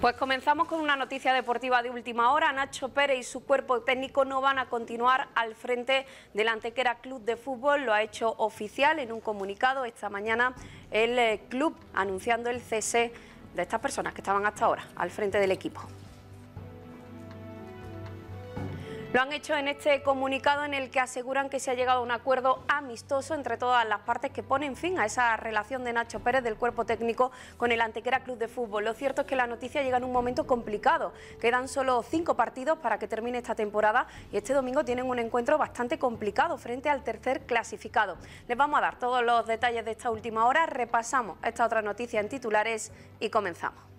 Pues comenzamos con una noticia deportiva de última hora. Nacho Pérez y su cuerpo técnico no van a continuar al frente del Antequera Club de Fútbol. Lo ha hecho oficial en un comunicado esta mañana el eh, club anunciando el cese de estas personas que estaban hasta ahora al frente del equipo. Lo han hecho en este comunicado en el que aseguran que se ha llegado a un acuerdo amistoso entre todas las partes que ponen fin a esa relación de Nacho Pérez del cuerpo técnico con el Antequera Club de Fútbol. Lo cierto es que la noticia llega en un momento complicado. Quedan solo cinco partidos para que termine esta temporada y este domingo tienen un encuentro bastante complicado frente al tercer clasificado. Les vamos a dar todos los detalles de esta última hora, repasamos esta otra noticia en titulares y comenzamos.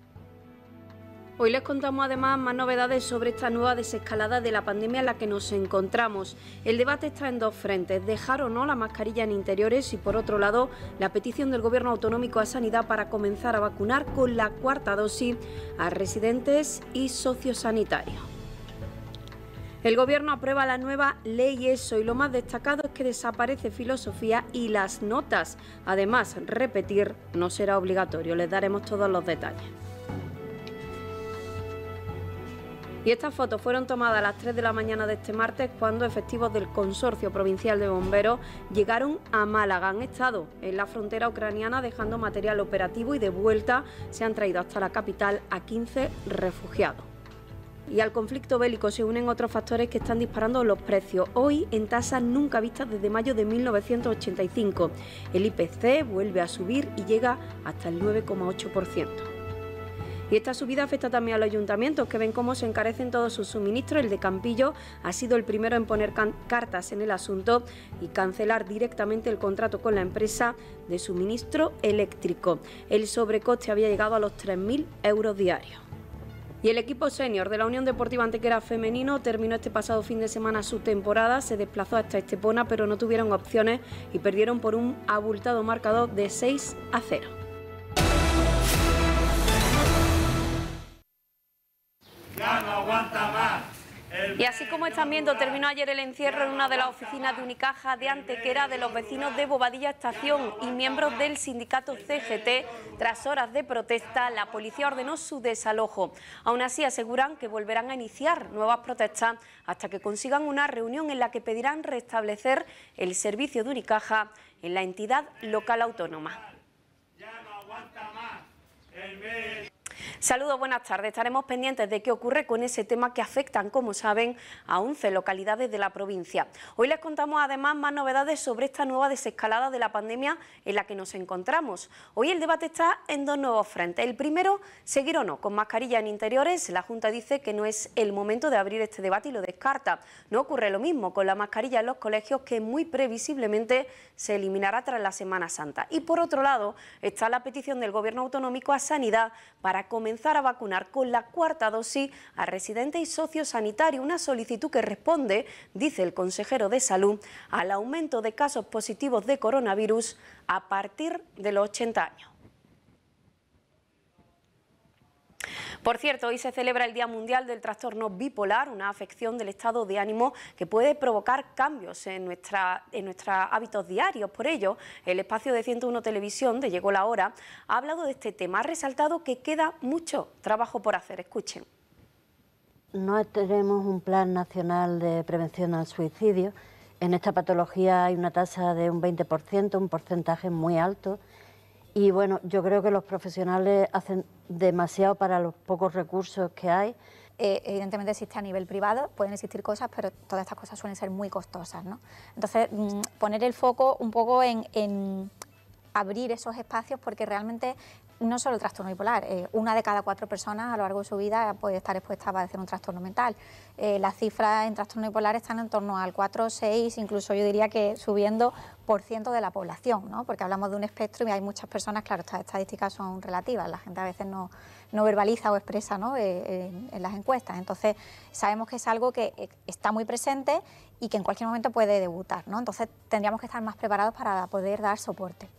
Hoy les contamos además más novedades sobre esta nueva desescalada de la pandemia en la que nos encontramos. El debate está en dos frentes, dejar o no la mascarilla en interiores y por otro lado la petición del Gobierno autonómico a Sanidad para comenzar a vacunar con la cuarta dosis a residentes y sociosanitarios. El Gobierno aprueba la nueva ley ESO y lo más destacado es que desaparece filosofía y las notas. Además, repetir no será obligatorio. Les daremos todos los detalles. Y estas fotos fueron tomadas a las 3 de la mañana de este martes cuando efectivos del Consorcio Provincial de Bomberos llegaron a Málaga. Han estado en la frontera ucraniana dejando material operativo y de vuelta se han traído hasta la capital a 15 refugiados y al conflicto bélico se unen otros factores que están disparando los precios, hoy en tasas nunca vistas desde mayo de 1985. El IPC vuelve a subir y llega hasta el 9,8%. Y esta subida afecta también a los ayuntamientos, que ven cómo se encarecen todos sus suministros. El de Campillo ha sido el primero en poner cartas en el asunto y cancelar directamente el contrato con la empresa de suministro eléctrico. El sobrecoste había llegado a los 3.000 euros diarios. Y el equipo senior de la Unión Deportiva Antequera Femenino terminó este pasado fin de semana su temporada, se desplazó hasta Estepona, pero no tuvieron opciones y perdieron por un abultado marcador de 6 a 0. Y así como están viendo, terminó ayer el encierro en una de las oficinas de Unicaja de Antequera de los vecinos de Bobadilla Estación y miembros del sindicato CGT. Tras horas de protesta, la policía ordenó su desalojo. Aún así aseguran que volverán a iniciar nuevas protestas hasta que consigan una reunión en la que pedirán restablecer el servicio de Unicaja en la entidad local autónoma. Saludos, buenas tardes. Estaremos pendientes de qué ocurre con ese tema que afecta, como saben, a 11 localidades de la provincia. Hoy les contamos además más novedades sobre esta nueva desescalada de la pandemia en la que nos encontramos. Hoy el debate está en dos nuevos frentes. El primero, seguir o no con mascarilla en interiores. La Junta dice que no es el momento de abrir este debate y lo descarta. No ocurre lo mismo con la mascarilla en los colegios que muy previsiblemente se eliminará tras la Semana Santa. Y por otro lado está la petición del Gobierno autonómico a Sanidad para comenzar comenzar a vacunar con la cuarta dosis a residentes y sanitarios. una solicitud que responde, dice el consejero de Salud, al aumento de casos positivos de coronavirus a partir de los 80 años. Por cierto, hoy se celebra el Día Mundial del Trastorno Bipolar, una afección del estado de ánimo que puede provocar cambios en, nuestros hábitos diarios. Por ello, el espacio de 101 Televisión, de Llegó la Hora, ha hablado de este tema, ha resaltado que queda mucho trabajo por hacer. Escuchen. No tenemos un plan nacional de prevención al suicidio. En esta patología hay una tasa de un 20%, un porcentaje muy alto y bueno, yo creo que los profesionales hacen demasiado para los pocos recursos que hay. Eh, evidentemente existe a nivel privado, pueden existir cosas, pero todas estas cosas suelen ser muy costosas. ¿no? Entonces, mm, poner el foco un poco en abrir esos espacios porque realmente no solo el trastorno bipolar, eh, una de cada cuatro personas a lo largo de su vida puede estar expuesta a padecer un trastorno mental. Eh, las cifras en trastorno bipolar están en torno al 4, 6, incluso yo diría que subiendo por ciento de la población, ¿no? porque hablamos de un espectro y hay muchas personas, claro, estas estadísticas son relativas, la gente a veces no, no verbaliza o expresa ¿no? Eh, en, en, las encuestas. Entonces, sabemos que es algo que está muy presente y que en cualquier momento puede debutar. ¿no? Entonces, tendríamos que estar más preparados para poder dar soporte.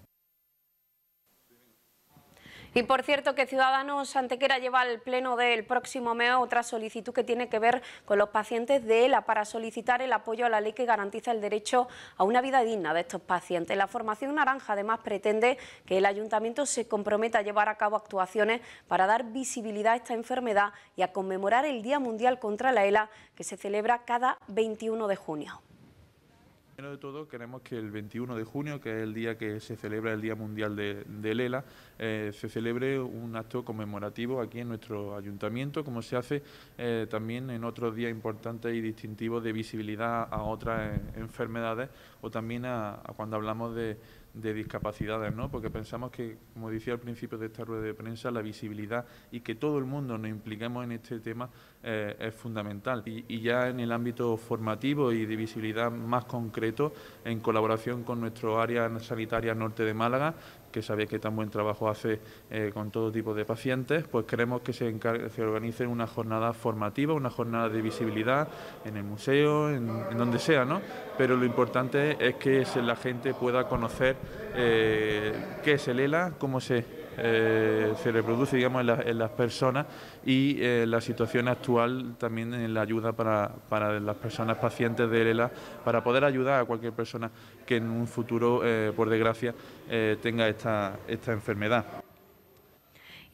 Y por cierto que Ciudadanos Antequera lleva al pleno del próximo mes otra solicitud que tiene que ver con los pacientes de ELA para solicitar el apoyo a la ley que garantiza el derecho a una vida digna de estos pacientes. La formación naranja además pretende que el ayuntamiento se comprometa a llevar a cabo actuaciones para dar visibilidad a esta enfermedad y a conmemorar el Día Mundial contra la ELA que se celebra cada 21 de junio. Primero de todo, queremos que el 21 de junio, que es el día que se celebra el Día Mundial de, de Lela, eh, se celebre un acto conmemorativo aquí en nuestro ayuntamiento, como se hace eh, también en otros días importantes y distintivos de visibilidad a otras eh, enfermedades o también a cuando hablamos de de discapacidades, ¿no? porque pensamos que, como decía al principio de esta rueda de prensa, la visibilidad y que todo el mundo nos impliquemos en este tema eh, es fundamental. Y, y, ya en el ámbito formativo y de visibilidad más concreto, en colaboración con nuestro área sanitaria norte de Málaga, que sabía que tan buen trabajo hace eh, con todo tipo de pacientes, pues queremos que se, organice una jornada formativa, una jornada de visibilidad en el museo, en, donde sea, ¿no? Pero lo importante es que la gente pueda conocer eh, qué es el ELA, cómo se eh, se reproduce en, las personas y eh, la situación actual también en la ayuda para, las personas pacientes de ELELA, para poder ayudar a cualquier persona que en un futuro, eh, por desgracia, tenga esta enfermedad.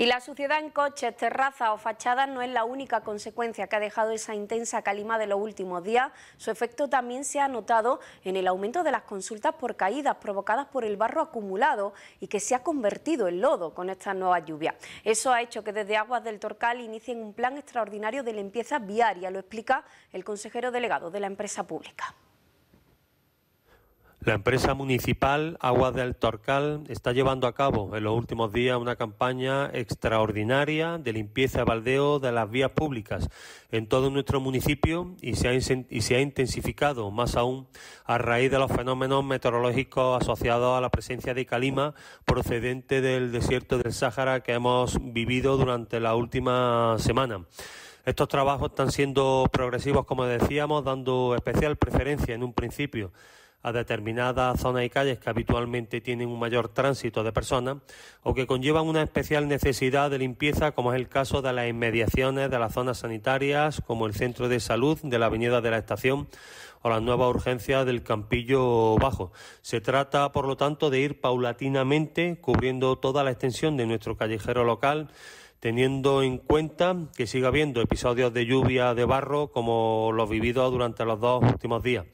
Y la suciedad en coches, terrazas o fachadas no es la única consecuencia que ha dejado esa intensa calima de los últimos días. Su efecto también se ha notado en el aumento de las consultas por caídas provocadas por el barro acumulado y que se ha convertido en lodo con estas nuevas lluvias. Eso ha hecho que desde Aguas del Torcal inicien un plan extraordinario de limpieza viaria, lo explica el consejero delegado de la empresa pública. La empresa municipal Aguas del Torcal está llevando a cabo en los últimos días una campaña extraordinaria de limpieza y baldeo de las vías públicas en todo nuestro municipio y se, ha y se ha intensificado más aún a raíz de los fenómenos meteorológicos asociados a la presencia de calima procedente del desierto del Sáhara que hemos vivido durante la última semana. Estos trabajos están siendo progresivos, como decíamos, dando especial preferencia en un principio a determinadas zonas y calles que habitualmente tienen un mayor tránsito de personas o que conllevan una especial necesidad de limpieza, como es el caso de las inmediaciones de las zonas sanitarias, como el centro de salud de la Avenida de la Estación o las nuevas urgencias del Campillo Bajo. Se trata, por lo tanto, de ir paulatinamente cubriendo toda la extensión de nuestro callejero local teniendo en cuenta que sigue habiendo episodios de lluvia de barro como los vividos durante los dos últimos días.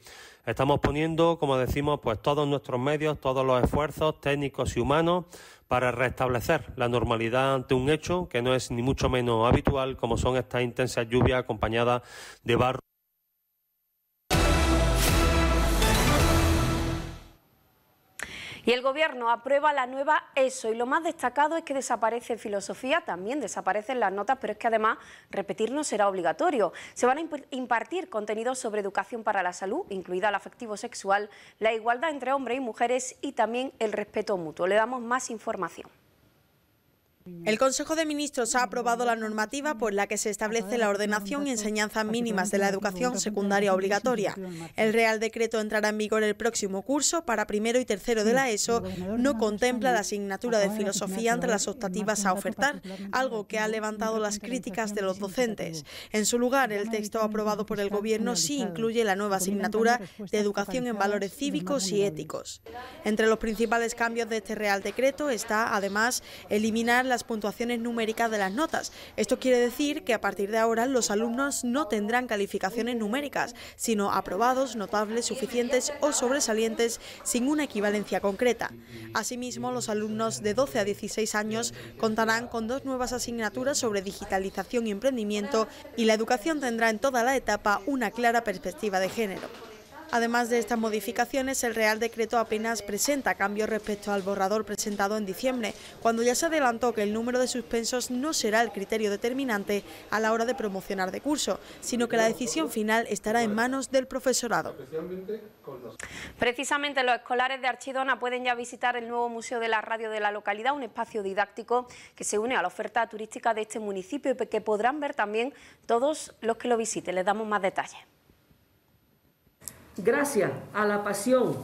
Estamos poniendo, como decimos, pues todos nuestros medios, todos los esfuerzos técnicos y humanos para restablecer la normalidad ante un hecho que no es ni mucho menos habitual, como son estas intensas lluvias acompañadas de barro. Y el Gobierno aprueba la nueva ESO y lo más destacado es que desaparece filosofía, también desaparecen las notas, pero es que además repetirnos será obligatorio. Se van a impartir contenidos sobre educación para la salud, incluida el afectivo sexual, la igualdad entre hombres y mujeres y también el respeto mutuo. Le damos más información. El Consejo de Ministros ha aprobado la normativa por la que se establece la ordenación y enseñanzas mínimas de la educación secundaria obligatoria. El Real Decreto entrará en vigor el próximo curso para primero y tercero de la ESO. No contempla la asignatura de filosofía entre las optativas a ofertar, algo que ha levantado las críticas de los docentes. En su lugar, el texto aprobado por el Gobierno sí incluye la nueva asignatura de educación en valores cívicos y éticos. Entre los principales cambios de este Real Decreto está, además, eliminar la puntuaciones numéricas de las notas. Esto quiere decir que a partir de ahora los alumnos no tendrán calificaciones numéricas, sino aprobados, notables, suficientes o sobresalientes sin una equivalencia concreta. Asimismo, los alumnos de 12 a 16 años contarán con dos nuevas asignaturas sobre digitalización y emprendimiento y la educación tendrá en toda la etapa una clara perspectiva de género. Además de estas modificaciones, el Real Decreto apenas presenta cambios respecto al borrador presentado en diciembre, cuando ya se adelantó que el número de suspensos no será el criterio determinante a la hora de promocionar de curso, sino que la decisión final estará en manos del profesorado. Precisamente los escolares de Archidona pueden ya visitar el nuevo Museo de la Radio de la localidad, un espacio didáctico que se une a la oferta turística de este municipio y que podrán ver también todos los que lo visiten. Les damos más detalles. Gracias a la pasión,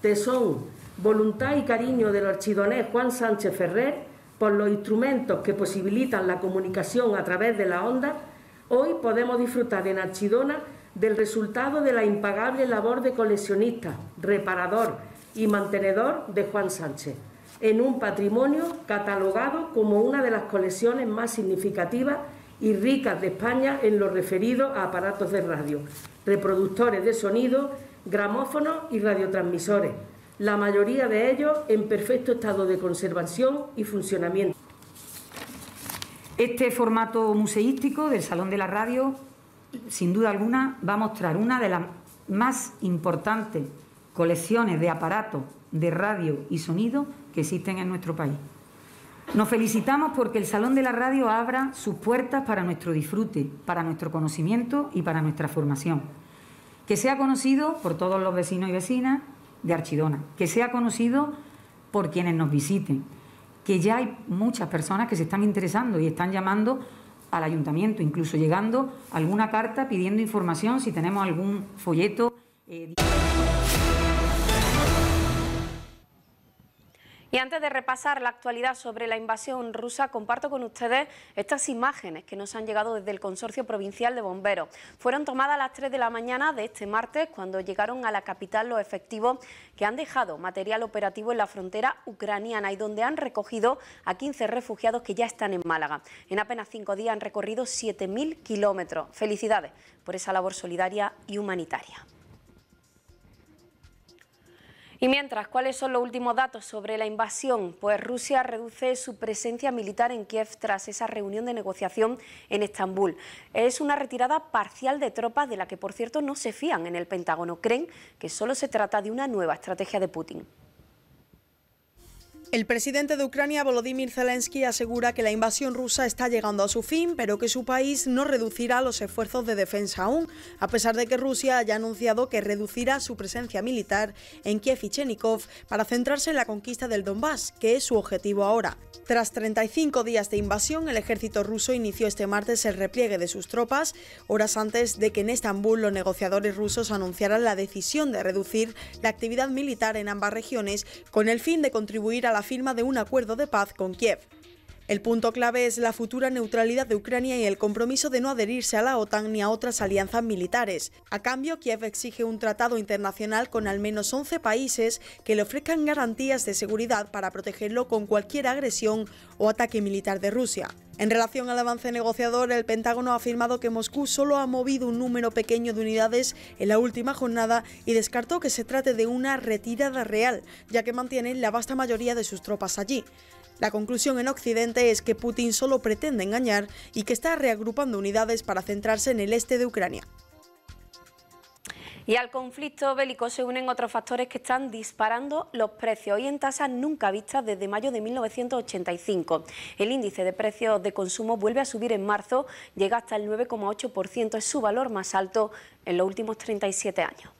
tesón, voluntad y cariño del archidonés Juan Sánchez Ferrer por los instrumentos que posibilitan la comunicación a través de la onda, hoy podemos disfrutar en Archidona del resultado de la impagable labor de coleccionista, reparador y mantenedor de Juan Sánchez, en un patrimonio catalogado como una de las colecciones más significativas y ricas de España en lo referido a aparatos de radio, reproductores de sonido, gramófonos y radiotransmisores, la mayoría de ellos en perfecto estado de conservación y funcionamiento. Este formato museístico del Salón de la Radio, sin duda alguna, va a mostrar una de las más importantes colecciones de aparatos de radio y sonido que existen en nuestro país. Nos felicitamos porque el Salón de la Radio abra sus puertas para nuestro disfrute, para nuestro conocimiento y para nuestra formación. Que sea conocido por todos los vecinos y vecinas de Archidona, que sea conocido por quienes nos visiten, que ya hay muchas personas que se están interesando y están llamando al ayuntamiento, incluso llegando alguna carta pidiendo información si tenemos algún folleto. Eh, Y antes de repasar la actualidad sobre la invasión rusa, comparto con ustedes estas imágenes que nos han llegado desde el Consorcio Provincial de Bomberos. Fueron tomadas a las 3 de la mañana de este martes, cuando llegaron a la capital los efectivos que han dejado material operativo en la frontera ucraniana y donde han recogido a 15 refugiados que ya están en Málaga. En apenas cinco días han recorrido 7.000 kilómetros. Felicidades por esa labor solidaria y humanitaria. Y mientras, ¿cuáles son los últimos datos sobre la invasión? Pues Rusia reduce su presencia militar en Kiev tras esa reunión de negociación en Estambul. Es una retirada parcial de tropas de la que, por cierto, no se fían en el Pentágono. Creen que solo se trata de una nueva estrategia de Putin. El presidente de Ucrania, Volodymyr Zelensky, asegura que la invasión rusa está llegando a su fin, pero que su país no reducirá los esfuerzos de defensa aún, a pesar de que Rusia haya anunciado que reducirá su presencia militar en Kiev y Chenikov para centrarse en la conquista del Donbass, que es su objetivo ahora. Tras 35 días de invasión, el ejército ruso inició este martes el repliegue de sus tropas, horas antes de que en Estambul los negociadores rusos anunciaran la decisión de reducir la actividad militar en ambas regiones con el fin de contribuir a la firma de un acuerdo de paz con Kiev. El punto clave es la futura neutralidad de Ucrania y el compromiso de no adherirse a la OTAN ni a otras alianzas militares. A cambio, Kiev exige un tratado internacional con al menos 11 países que le ofrezcan garantías de seguridad para protegerlo con cualquier agresión o ataque militar de Rusia. En relación al avance negociador, el Pentágono ha afirmado que Moscú solo ha movido un número pequeño de unidades en la última jornada y descartó que se trate de una retirada real, ya que mantiene la vasta mayoría de sus tropas allí. La conclusión en Occidente es que Putin solo pretende engañar y que está reagrupando unidades para centrarse en el este de Ucrania. Y al conflicto bélico se unen otros factores que están disparando los precios y en tasas nunca vistas desde mayo de 1985. El índice de precios de consumo vuelve a subir en marzo, llega hasta el 9,8%, es su valor más alto en los últimos 37 años.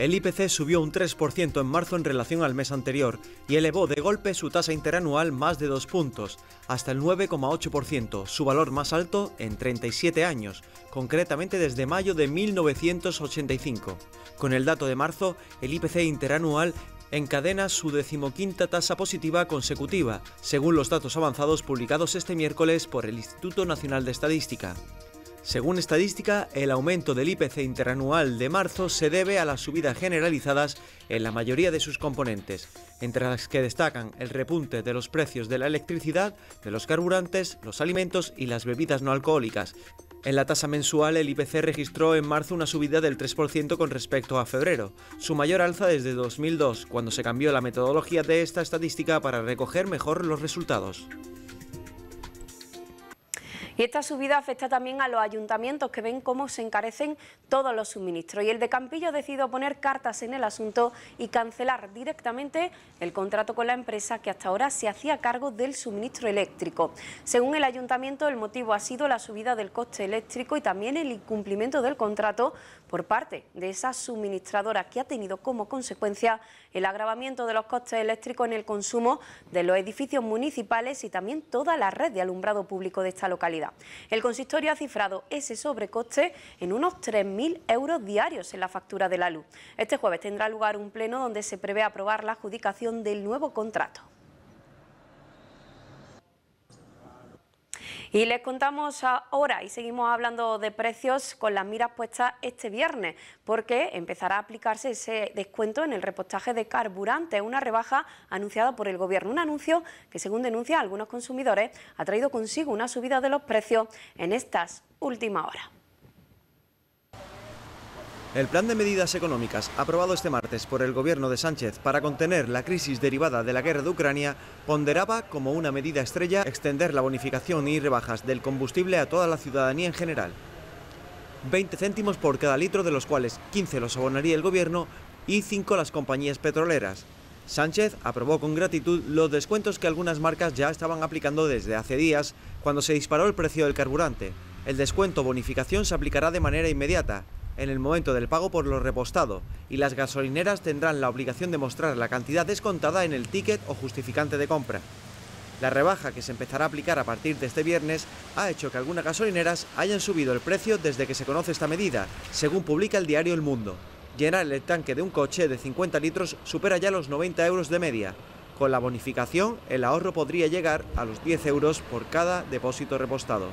El IPC subió un 3% en marzo en relación al mes anterior y elevó de golpe su tasa interanual más de dos puntos, hasta el 9,8%, su valor más alto en 37 años, concretamente desde mayo de 1985. Con el dato de marzo, el IPC interanual encadena su decimoquinta tasa positiva consecutiva, según los datos avanzados publicados este miércoles por el Instituto Nacional de Estadística. Según estadística, el aumento del IPC interanual de marzo se debe a las subidas generalizadas en la mayoría de sus componentes, entre las que destacan el repunte de los precios de la electricidad, de los carburantes, los alimentos y las bebidas no alcohólicas. En la tasa mensual, el IPC registró en marzo una subida del 3% con respecto a febrero, su mayor alza desde 2002, cuando se cambió la metodología de esta estadística para recoger mejor los resultados. Y esta subida afecta también a los ayuntamientos que ven cómo se encarecen todos los suministros. Y el de Campillo decidió poner cartas en el asunto y cancelar directamente el contrato con la empresa que hasta ahora se hacía cargo del suministro eléctrico. Según el ayuntamiento, el motivo ha sido la subida del coste eléctrico y también el incumplimiento del contrato por parte de esa suministradora que ha tenido como consecuencia el agravamiento de los costes eléctricos en el consumo de los edificios municipales y también toda la red de alumbrado público de esta localidad. El consistorio ha cifrado ese sobrecoste en unos 3.000 euros diarios en la factura de la luz. Este jueves tendrá lugar un pleno donde se prevé aprobar la adjudicación del nuevo contrato. Y les contamos ahora y seguimos hablando de precios con las miras puestas este viernes, porque empezará a aplicarse ese descuento en el repostaje de carburante, una rebaja anunciada por el Gobierno. Un anuncio que, según denuncia algunos consumidores, ha traído consigo una subida de los precios en estas últimas horas. El plan de medidas económicas aprobado este martes por el gobierno de Sánchez para contener la crisis derivada de la guerra de Ucrania ponderaba como una medida estrella extender la bonificación y rebajas del combustible a toda la ciudadanía en general. 20 céntimos por cada litro de los cuales 15 los abonaría el gobierno y 5 las compañías petroleras. Sánchez aprobó con gratitud los descuentos que algunas marcas ya estaban aplicando desde hace días cuando se disparó el precio del carburante. El descuento bonificación se aplicará de manera inmediata en el momento del pago por lo repostado y las gasolineras tendrán la obligación de mostrar la cantidad descontada en el ticket o justificante de compra. La rebaja que se empezará a aplicar a partir de este viernes ha hecho que algunas gasolineras hayan subido el precio desde que se conoce esta medida, según publica el diario El Mundo. Llenar el tanque de un coche de 50 litros supera ya los 90 euros de media. Con la bonificación, el ahorro podría llegar a los 10 euros por cada depósito repostado.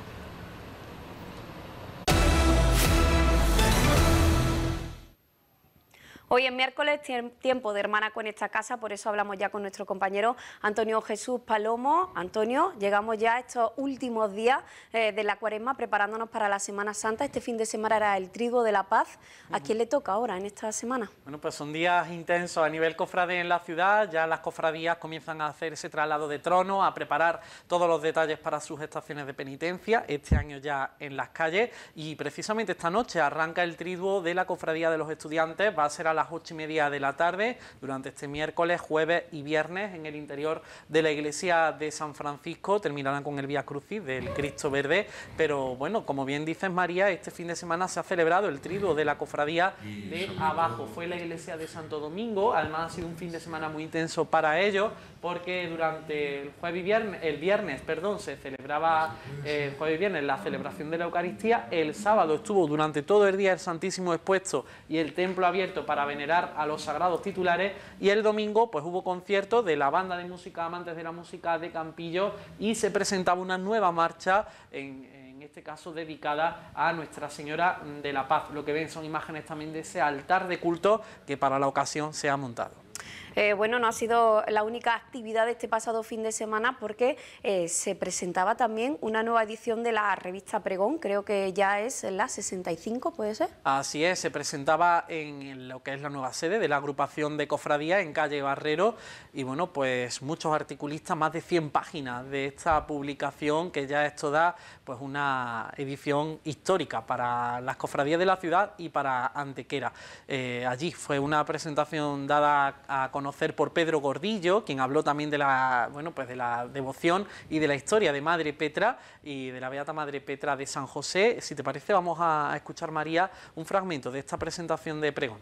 Hoy es miércoles, tiempo de Hermana con esta casa, por eso hablamos ya con nuestro compañero Antonio Jesús Palomo. Antonio, llegamos ya a estos últimos días eh, de la cuaresma preparándonos para la Semana Santa. Este fin de semana era el Triduo de la paz. ¿A quién le toca ahora en esta semana? Bueno, pues son días intensos a nivel cofrade en la ciudad. Ya las cofradías comienzan a hacer ese traslado de trono, a preparar todos los detalles para sus estaciones de penitencia, este año ya en las calles. Y precisamente esta noche arranca el triduo de la cofradía de los estudiantes. Va a ser a las ocho y media de la tarde durante este miércoles, jueves y viernes en el interior de la iglesia de San Francisco. Terminarán con el Vía Crucis del Cristo Verde. Pero bueno, como bien dices María, este fin de semana se ha celebrado el triduo de la cofradía de Abajo. Fue la iglesia de Santo Domingo. Además ha sido un fin de semana muy intenso para ellos porque durante el jueves y viernes, el viernes, perdón, se celebraba eh, el jueves viernes la celebración de la Eucaristía. El sábado estuvo durante todo el día el Santísimo expuesto y el templo abierto para venerar a los sagrados titulares y el domingo pues hubo concierto de la banda de música Amantes de la Música de Campillo y se presentaba una nueva marcha en, en este caso dedicada a Nuestra Señora de la Paz. Lo que ven son imágenes también de ese altar de culto que para la ocasión se ha montado. Eh, bueno, no ha sido la única actividad de este pasado fin de semana porque eh, se presentaba también una nueva edición de la revista Pregón, creo que ya es la 65, ¿puede ser? Así es, se presentaba en lo que es la nueva sede de la agrupación de cofradía en calle Barrero y bueno, pues muchos articulistas, más de 100 páginas de esta publicación que ya esto da pues una edición histórica para las cofradías de la ciudad y para Antequera. Eh, allí fue una presentación dada a conocer por Pedro Gordillo, quien habló también de la, bueno, pues de la devoción y de la historia de Madre Petra y de la Beata Madre Petra de San José. Si te parece, vamos a escuchar, María, un fragmento de esta presentación de pregón.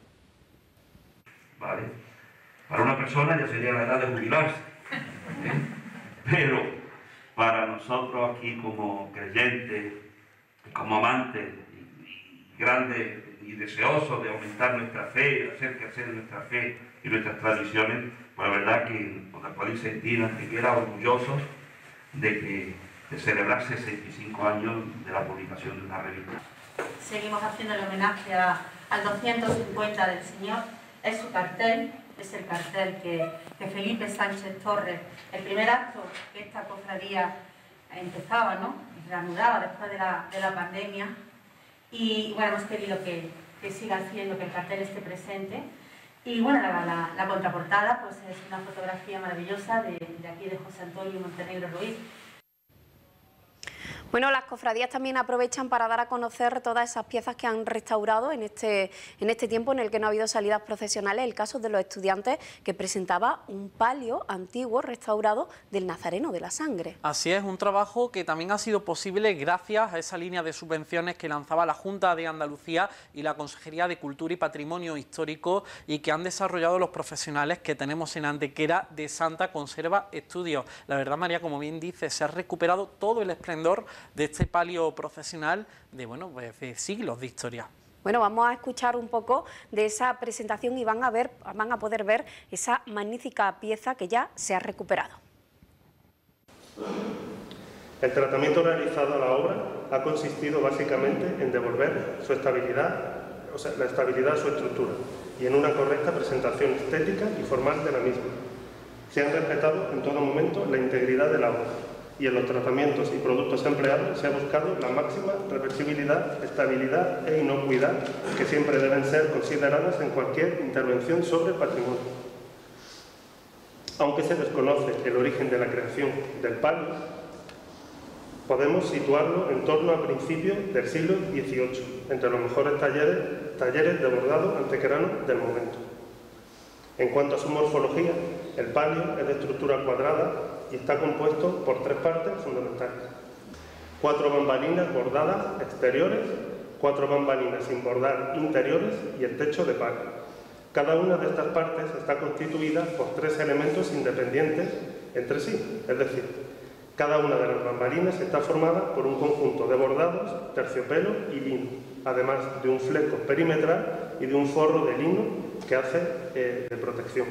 Vale. Para una persona ya sería la edad de jubilarse. ¿eh? Pero para nosotros aquí como creyentes, como amantes, grandes y deseosos de aumentar nuestra fe, hacer que crecer nuestra fe, y nuestras tradiciones, pues la verdad que con la sentir... que era orgulloso de que de celebrarse 65 años de la publicación de una revista. Seguimos haciendo el homenaje al 250 del Señor, es su cartel, es el cartel que, que Felipe Sánchez Torres, el primer acto que esta cofradía empezaba, ¿no? reanudaba después de la, de la pandemia, y bueno, hemos querido que, que siga haciendo que el cartel esté presente, y bueno, la, contraportada pues es una fotografía maravillosa de, de aquí de José Antonio Montenegro Ruiz, bueno, las cofradías también aprovechan para dar a conocer todas esas piezas que han restaurado en este, en este tiempo en el que no ha habido salidas profesionales... El caso de los estudiantes que presentaba un palio antiguo restaurado del Nazareno de la Sangre. Así es, un trabajo que también ha sido posible gracias a esa línea de subvenciones que lanzaba la Junta de Andalucía y la Consejería de Cultura y Patrimonio Histórico y que han desarrollado los profesionales que tenemos en Antequera de Santa Conserva Estudios. La verdad, María, como bien dice, se ha recuperado todo el esplendor de este palio profesional de, bueno, pues, de siglos de historia. Bueno, vamos a escuchar un poco de esa presentación y van a, ver, van a poder ver esa magnífica pieza que ya se ha recuperado. El tratamiento realizado a la obra ha consistido básicamente en devolver su estabilidad, o sea, la estabilidad a su estructura y en una correcta presentación estética y formal de la misma. Se han respetado en todo momento la integridad de la obra y en los tratamientos y productos empleados se ha buscado la máxima reversibilidad, estabilidad e inocuidad que siempre deben ser consideradas en cualquier intervención sobre patrimonio. Aunque se desconoce el origen de la creación del palo, podemos situarlo en torno a principios del siglo XVIII, entre los mejores talleres, talleres de bordado antequerano del momento. En cuanto a su morfología, el palio es de estructura cuadrada y está compuesto por tres partes fundamentales. Cuatro bambalinas bordadas exteriores, cuatro bambalinas sin bordar interiores y el techo de palio. Cada una de estas partes está constituida por tres elementos independientes entre sí, es decir, cada una de las bambalinas está formada por un conjunto de bordados, terciopelo y lino, además de un fleco perimetral y de un forro de lino que hace eh, de protección.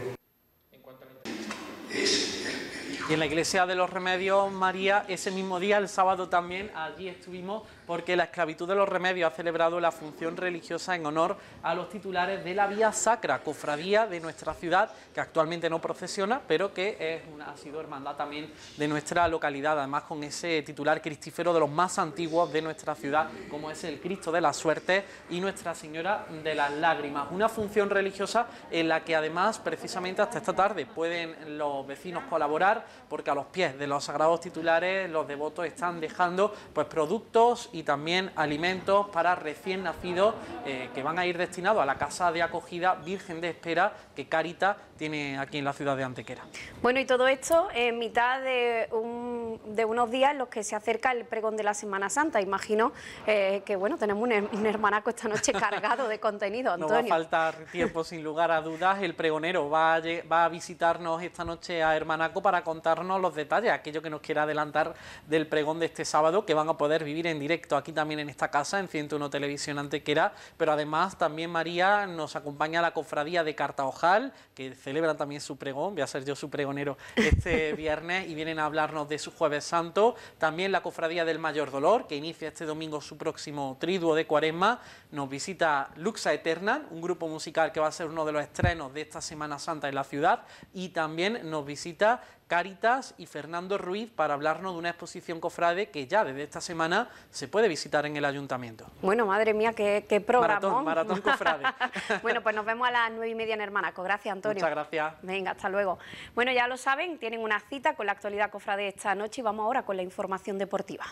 Y en la iglesia de los Remedios, María, ese mismo día, el sábado también, allí estuvimos porque la esclavitud de los remedios ha celebrado la función religiosa en honor a los titulares de la Vía Sacra, cofradía de nuestra ciudad, que actualmente no procesiona, pero que es una, ha sido hermandad también de nuestra localidad, además con ese titular cristífero de los más antiguos de nuestra ciudad, como es el Cristo de la Suerte y Nuestra Señora de las Lágrimas. Una función religiosa en la que además, precisamente hasta esta tarde, pueden los vecinos colaborar, porque a los pies de los sagrados titulares los devotos están dejando pues productos y también alimentos para recién nacidos eh, que van a ir destinados a la casa de acogida Virgen de Espera que Carita tiene aquí en la ciudad de Antequera. Bueno, y todo esto en mitad de, unos días en los que se acerca el pregón de la Semana Santa. Imagino eh, que, bueno, tenemos un, hermanaco esta noche cargado de contenido, Antonio. No va a faltar tiempo, sin lugar a dudas. El pregonero va va a visitarnos esta noche a Hermanaco para contarnos los detalles, aquello que nos quiera adelantar del pregón de este sábado que van a poder vivir en directo aquí también en esta casa, en 101 Televisión Antequera, pero además también María nos acompaña la cofradía de Ojal... que celebra también su pregón, voy a ser yo su pregonero este viernes, y vienen a hablarnos de su Jueves Santo, también la cofradía del Mayor Dolor, que inicia este domingo su próximo triduo de cuaresma, nos visita Luxa Eterna, un grupo musical que va a ser uno de los estrenos de esta Semana Santa en la ciudad, y también nos visita Caritas y Fernando Ruiz para hablarnos de una exposición cofrade que ya desde esta semana se puede visitar en el ayuntamiento. Bueno, madre mía, qué, qué programa. Maratón, maratón cofrade. bueno, pues nos vemos a las nueve y media en Hermanaco. Gracias, Antonio. Muchas gracias. Venga, hasta luego. Bueno, ya lo saben, tienen una cita con la actualidad cofrade esta noche y vamos ahora con la información deportiva.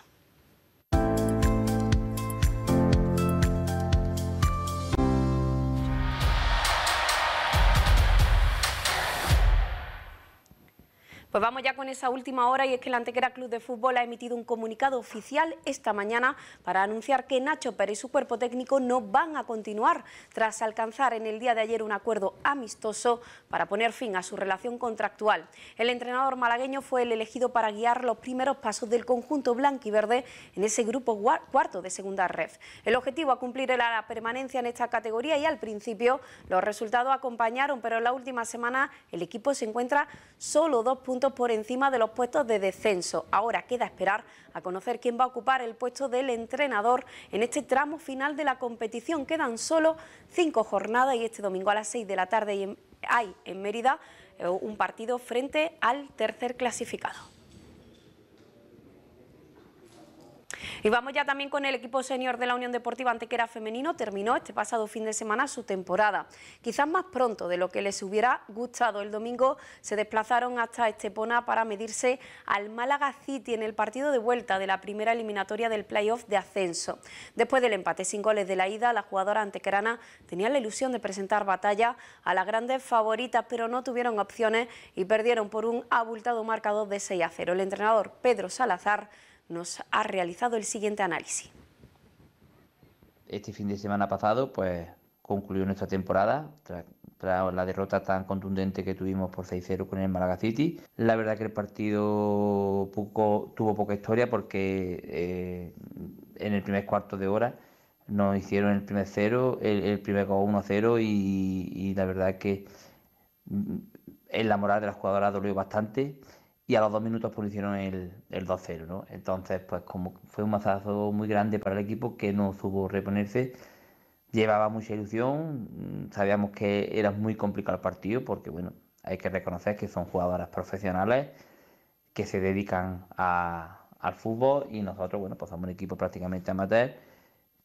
Pues vamos ya con esa última hora y es que el Antequera Club de Fútbol ha emitido un comunicado oficial esta mañana para anunciar que Nacho Pérez y su cuerpo técnico no van a continuar tras alcanzar en el día de ayer un acuerdo amistoso para poner fin a su relación contractual. El entrenador malagueño fue el elegido para guiar los primeros pasos del conjunto blanco y verde en ese grupo cuarto de segunda red. El objetivo a cumplir era la permanencia en esta categoría y al principio los resultados acompañaron, pero en la última semana el equipo se encuentra solo dos puntos por encima de los puestos de descenso. Ahora queda esperar a conocer quién va a ocupar el puesto del entrenador en este tramo final de la competición. Quedan solo cinco jornadas y este domingo a las seis de la tarde hay en Mérida eh, un partido frente al tercer clasificado. Y vamos ya también con el equipo senior de la Unión Deportiva Antequera Femenino. Terminó este pasado fin de semana su temporada. Quizás más pronto de lo que les hubiera gustado. El domingo se desplazaron hasta Estepona para medirse al Málaga City en el partido de vuelta de la primera eliminatoria del playoff de ascenso. Después del empate sin goles de la ida, la jugadora antequerana tenía la ilusión de presentar batalla a las grandes favoritas, pero no tuvieron opciones y perdieron por un abultado marcador de 6 a 0. El entrenador Pedro Salazar nos ha realizado el siguiente análisis. Este fin de semana pasado, pues concluyó nuestra temporada tras, la derrota tan contundente que tuvimos por 6-0 con el Málaga City. La verdad que el partido tuvo poca historia porque eh, en el primer cuarto de hora nos hicieron el primer cero, el, primer 1-0 y, y, la verdad que mm, en la moral de las jugadoras dolió bastante y a los dos minutos pusieron el, el 2-0, ¿no? Entonces, pues como fue un mazazo muy grande para el equipo que no supo reponerse, llevaba mucha ilusión, mm, sabíamos que era muy complicado el partido porque, bueno, hay que reconocer que son jugadoras profesionales que se dedican a, al fútbol y nosotros, bueno, pues somos un equipo prácticamente amateur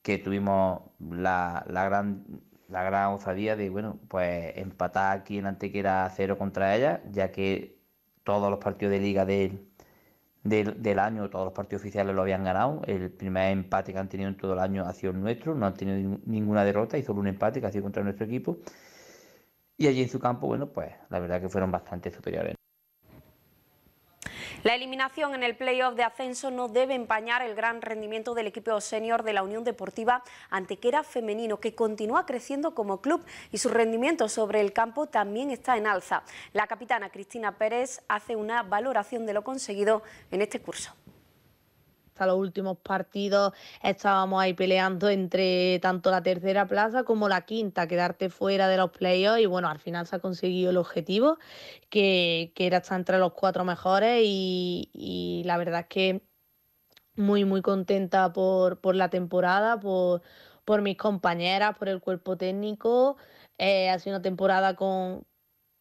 que tuvimos la, la gran la gran osadía de, bueno, pues empatar aquí en Antequera 0 contra ella, ya que todos los partidos de liga del, año, todos los partidos oficiales lo habían ganado. El primer empate que han tenido en todo el año ha sido nuestro, no han tenido ninguna derrota y solo un empate que ha sido contra nuestro equipo. Y allí en su campo, bueno, pues la verdad que fueron bastante superiores. La eliminación en el playoff de ascenso no debe empañar el gran rendimiento del equipo senior de la Unión Deportiva Antequera Femenino, que continúa creciendo como club y su rendimiento sobre el campo también está en alza. La capitana Cristina Pérez hace una valoración de lo conseguido en este curso los últimos partidos estábamos ahí peleando entre tanto la tercera plaza como la quinta, quedarte fuera de los playoffs y bueno, al final se ha conseguido el objetivo que, era estar entre los cuatro mejores y, la verdad es que muy, muy contenta por, la temporada, por, mis compañeras, por el cuerpo técnico. Eh, ha sido una temporada con,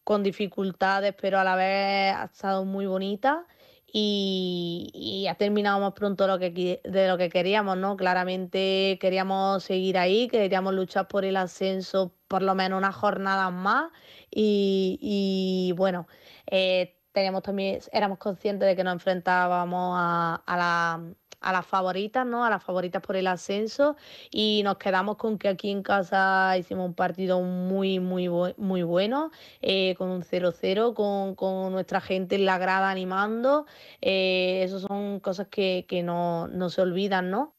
con dificultades, pero a la vez ha estado muy bonita y, ya terminábamos pronto lo que, de lo que queríamos, ¿no? Claramente queríamos seguir ahí, queríamos luchar por el ascenso por lo menos unas jornadas más y, bueno, eh, teníamos también, éramos conscientes de que nos enfrentábamos a la a las favoritas, ¿no? A las favoritas por el ascenso y nos quedamos con que aquí en casa hicimos un partido muy, muy, muy bueno, eh, con un 0-0, con, nuestra gente en la grada animando. Eh, son cosas que, no, no se olvidan, ¿no?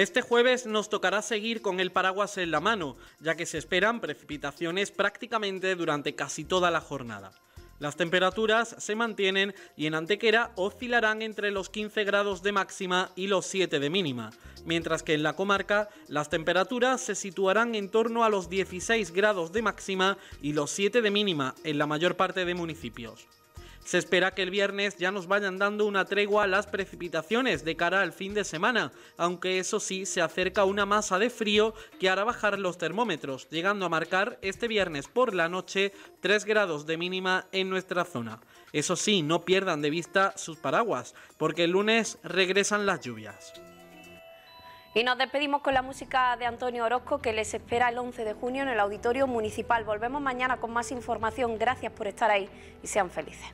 Este jueves nos tocará seguir con el paraguas en la mano, ya que se esperan precipitaciones prácticamente durante casi toda la jornada. Las temperaturas se mantienen y en Antequera oscilarán entre los 15 grados de máxima y los 7 de mínima, mientras que en la comarca las temperaturas se situarán en torno a los 16 grados de máxima y los 7 de mínima en la mayor parte de municipios. Se espera que el viernes ya nos vayan dando una tregua a las precipitaciones de cara al fin de semana, aunque eso sí se acerca una masa de frío que hará bajar los termómetros, llegando a marcar este viernes por la noche 3 grados de mínima en nuestra zona. Eso sí, no pierdan de vista sus paraguas, porque el lunes regresan las lluvias. Y nos despedimos con la música de Antonio Orozco que les espera el 11 de junio en el Auditorio Municipal. Volvemos mañana con más información. Gracias por estar ahí y sean felices.